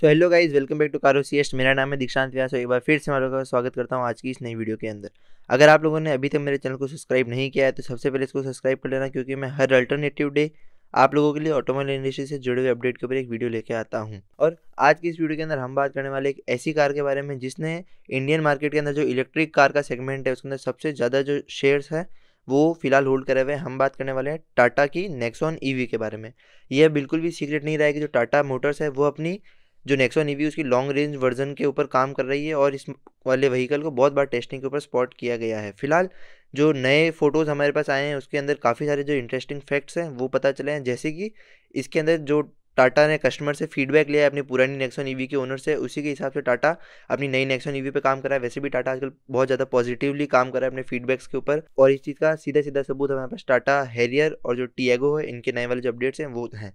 so hello guys welcome back to कारो सी एस्ट मेरा नाम है दीक्षांत व्यास और एक बार फिर से हमारे का स्वागत करता हूँ आज की इस नई वीडियो के अंदर अगर आप लोगों ने अभी तक मेरे चैनल को सब्सक्राइब नहीं किया है तो सबसे पहले इसको सब्सक्राइब कर लेना क्योंकि मैं हर अल्टरनेटिव डे आप लोगों के लिए ऑटोमोबाइल इंडस्ट्री से जुड़े हुए अपडेट के ऊपर एक वीडियो लेके आता हूँ और आज की इस वीडियो के अंदर हम बात करने वाले एक ऐसी कार के बारे में जिसने इंडियन मार्केट के अंदर जो इलेक्ट्रिक कार का सेगमेंट है उसके अंदर सबसे ज़्यादा जो शेयर्स है वो फिलहाल होल्ड करे हुए हम बात करने वाले हैं टाटा की नेक्सॉन ईवी e के बारे में यह बिल्कुल भी सीक्रेट नहीं रहा है कि जो टाटा मोटर्स है वो अपनी जो नेक्सॉन ईवी e उसकी लॉन्ग रेंज वर्जन के ऊपर काम कर रही है और इस वाले व्हीकल को बहुत बार टेस्टिंग के ऊपर स्पॉट किया गया है फिलहाल जो नए फ़ोटोज़ हमारे पास आए हैं उसके अंदर काफ़ी सारे जो इंटरेस्टिंग फैक्ट्स हैं वो पता चले हैं जैसे कि इसके अंदर जो टाटा ने कस्टमर से फीडबैक लिया है अपनी पुरानी नेक्सॉन ईवी e के ओनर से उसी के हिसाब से टाटा अपनी नई नेक्सॉन ईवी e पे काम कर रहा है वैसे भी टाटा आजकल बहुत ज़्यादा पॉजिटिवली काम कर रहा है अपने फीडबैक्स के ऊपर और इस चीज़ का सीधा सीधा सबूत हमारे पास टाटा हैरियर और जो टीएगो है इनके नए वाले जो अपडेट्स हैं वो हैं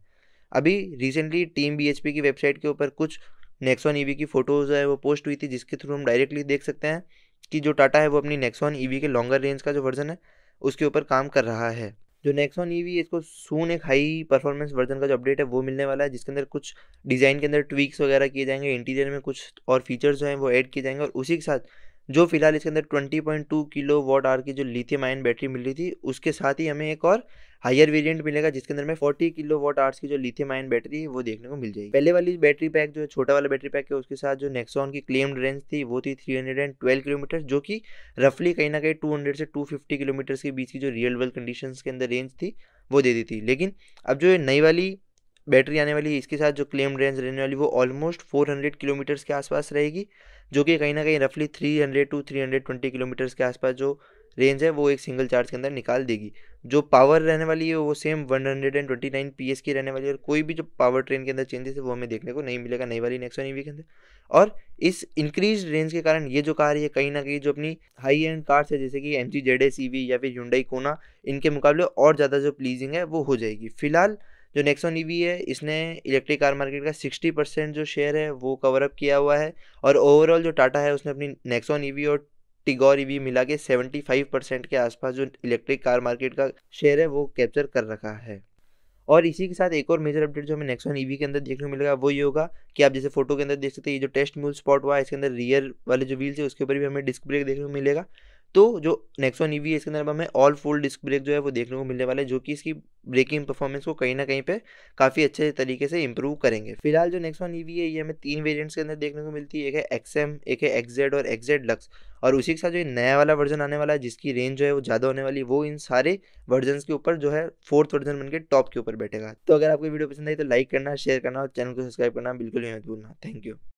अभी रिसेंटली टीम बीएचपी की वेबसाइट के ऊपर कुछ नेक्सॉन ईवी e की फ़ोटोज़ है वो पोस्ट हुई थी जिसके थ्रू हम डायरेक्टली देख सकते हैं कि जो टाटा है वो अपनी नेक्सॉन ईवी e के लॉन्गर रेंज का जो वर्जन है उसके ऊपर काम कर रहा है जो नेक्सॉन ईवी e इसको सून एक हाई परफॉर्मेंस वर्जन का जो अपडेट है वो मिलने वाला है जिसके अंदर कुछ डिज़ाइन के अंदर ट्वीक्स वगैरह किए जाएंगे इंटीरियर में कुछ और फीचर्स जो हैं वो ऐड किए जाएंगे और उसी के साथ जो फिलहाल इसके अंदर 20.2 किलो वॉट आर की जो लिथियम आयन बैटरी मिल रही थी उसके साथ ही हमें एक और हायर वेरिएंट मिलेगा जिसके अंदर में 40 किलो वॉट आर्स की जो लिथियम आयन बैटरी है वो देखने को मिल जाएगी पहले वाली बैटरी पैक जो छोटा वाला बैटरी पैक है उसके साथ जो नेक्सॉन की क्लेम्ड रेंज थी वो थी 312 किलोमीटर जो कि रफली कहीं ना कहीं 200 से 250 किलोमीटर के बीच की जो रियल वर्ल्ड कंडीशन के अंदर रेंज थी वो दे दी थी लेकिन अब जो नई वाली बैटरी आने वाली इसके साथ जो क्लेम रेंज रहने वाली वो ऑलमोस्ट 400 किलोमीटर्स के आसपास रहेगी जो कि कहीं ना कहीं रफली 300 टू 320 किलोमीटर्स के आसपास जो रेंज है वो एक सिंगल चार्ज के अंदर निकाल देगी जो पावर रहने वाली है वो सेम 129 पीएस की रहने वाली है और कोई भी जो पावर ट्रेन के अंदर चेंजेस है वो हमें देखने को नहीं मिलेगा नई वाली नेक्स्ट ईवी e के अंदर और इस इंक्रीज रेंज के कारण ये जो कार है कहीं ना कहीं जो अपनी हाई एंड कार्स है जैसे कि एम जी जेड या फिर यूंडाई कोना इनके मुकाबले और ज़्यादा जो प्लीजिंग है वो हो जाएगी फिलहाल जो नेक्सॉन ईवी e है इसने इलेक्ट्रिक कार मार्केट का 60 परसेंट जो शेयर है वो कवर अप किया हुआ है और ओवरऑल जो टाटा है उसने अपनी नेक्सॉन ईवी e और टिगोर ईवी e मिला के सेवेंटी फाइव परसेंट के आसपास जो इलेक्ट्रिक कार मार्केट का शेयर है वो कैप्चर कर रखा है और इसी के साथ एक और मेजर अपडेट जो हमें नेक्सॉन ईवी के अंदर देखने को मिलेगा वो ये होगा कि आप जैसे फोटो के अंदर देख सकते हैं ये जो टेस्ट मूल स्पॉट हुआ है इसके अंदर रियर वाले जो व्हील्स है उसके ऊपर भी हमें डिस्क ब्रेक देखने को मिलेगा तो जो ई वी e है इसके अंदर हमें ऑल फुल डिस्क ब्रेक जो है वो देखने को मिलने वाले जो कि इसकी ब्रेकिंग परफॉर्मेंस को कहीं ना कहीं पे काफ़ी अच्छे तरीके से इम्प्रूव करेंगे फिलहाल जो नेक्सॉन वी e है ये हमें तीन वेरिएंट्स के अंदर देखने को मिलती है एक है एम एक है एक्जेड और एक्जेड लक्स और उसी के साथ जो नया वाला वर्जन आने वाला है जिसकी रेंज जो है वो ज़्यादा होने वाली वो इन सारे वर्जन के ऊपर जो है फोर्थ वर्जन बन के टॉप के ऊपर बैठेगा तो अगर आपको वीडियो पसंद आई तो लाइक करना शेयर करना और चैनल को सब्सक्राइब करना बिल्कुल भी मत भूलना थैंक यू